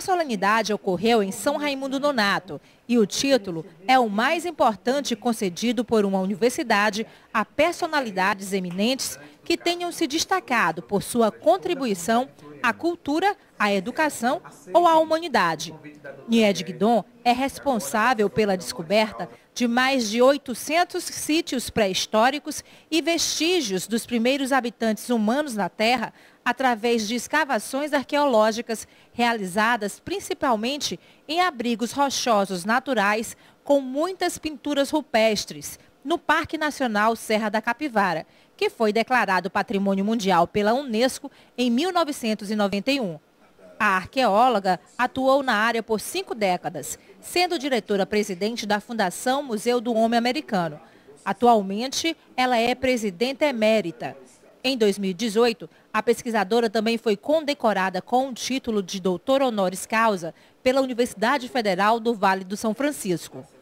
A solenidade ocorreu em São Raimundo Nonato e o título é o mais importante concedido por uma universidade a personalidades eminentes que tenham se destacado por sua contribuição a cultura, a educação ou a humanidade. Nied Guidon é responsável pela descoberta de mais de 800 sítios pré-históricos e vestígios dos primeiros habitantes humanos na Terra através de escavações arqueológicas realizadas principalmente em abrigos rochosos naturais com muitas pinturas rupestres, no Parque Nacional Serra da Capivara, que foi declarado Patrimônio Mundial pela Unesco em 1991. A arqueóloga atuou na área por cinco décadas, sendo diretora-presidente da Fundação Museu do Homem Americano. Atualmente, ela é presidenta emérita. Em 2018, a pesquisadora também foi condecorada com o título de doutor honoris causa pela Universidade Federal do Vale do São Francisco.